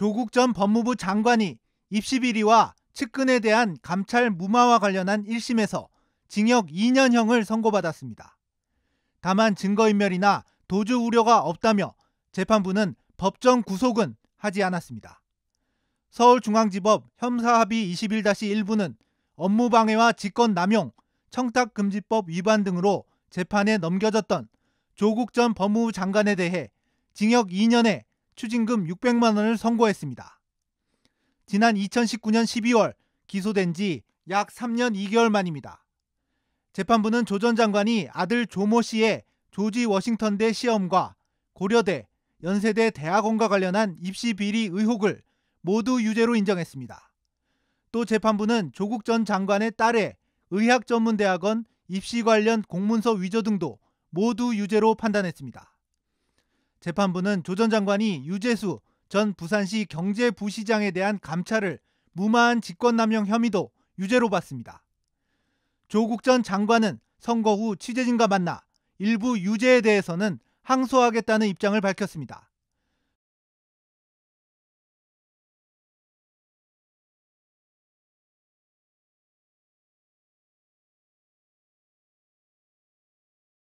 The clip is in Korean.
조국 전 법무부 장관이 입시 비리와 측근에 대한 감찰 무마와 관련한 1심에서 징역 2년형을 선고받았습니다. 다만 증거인멸이나 도주 우려가 없다며 재판부는 법정 구속은 하지 않았습니다. 서울중앙지법 형사합의 21-1부는 업무방해와 직권남용, 청탁금지법 위반 등으로 재판에 넘겨졌던 조국 전 법무부 장관에 대해 징역 2년에 추징금 600만 원을 선고했습니다. 지난 2019년 12월 기소된 지 약 3년 2개월 만입니다. 재판부는 조 전 장관이 아들 조모 씨의 조지 워싱턴대 시험과 고려대, 연세대 대학원과 관련한 입시 비리 의혹을 모두 유죄로 인정했습니다. 또 재판부는 조국 전 장관의 딸의 의학전문대학원 입시 관련 공문서 위조 등도 모두 유죄로 판단했습니다. 재판부는 조 전 장관이 유재수 전 부산시 경제부시장에 대한 감찰을 무마한 직권남용 혐의도 유죄로 봤습니다. 조국 전 장관은 선거 후 취재진과 만나 일부 유죄에 대해서는 항소하겠다는 입장을 밝혔습니다.